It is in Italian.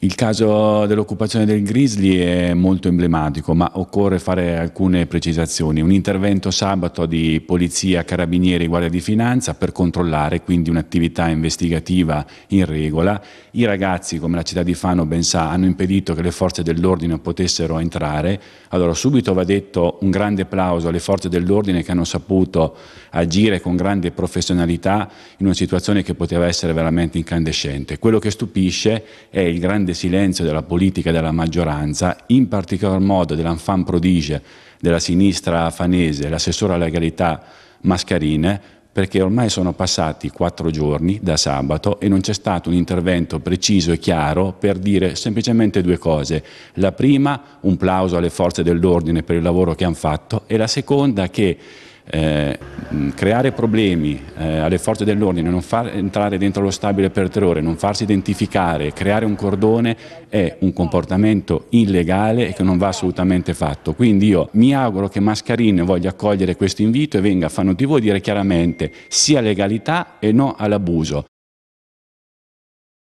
Il caso dell'occupazione del Grizzly è molto emblematico, ma occorre fare alcune precisazioni. Un intervento sabato di polizia, carabinieri e guardia di finanza per controllare, quindi un'attività investigativa in regola. I ragazzi, come la città di Fano ben sa, hanno impedito che le forze dell'ordine potessero entrare. Allora subito va detto un grande applauso alle forze dell'ordine che hanno saputo agire con grande professionalità in una situazione che poteva essere veramente incandescente. Quello che stupisce è il grande grande silenzio della politica e della maggioranza, in particolar modo dell'enfant prodige della sinistra fanese, l'assessore alla legalità Mascarine, perché ormai sono passati quattro giorni da sabato e non c'è stato un intervento preciso e chiaro per dire semplicemente due cose. La prima, un plauso alle forze dell'ordine per il lavoro che hanno fatto e la seconda che eh, creare problemi eh, alle forze dell'ordine, non far entrare dentro lo stabile per terrore, non farsi identificare, creare un cordone è un comportamento illegale e che non va assolutamente fatto. Quindi io mi auguro che Mascarin voglia accogliere questo invito e venga a Fanno di voi dire chiaramente sia legalità e no all'abuso.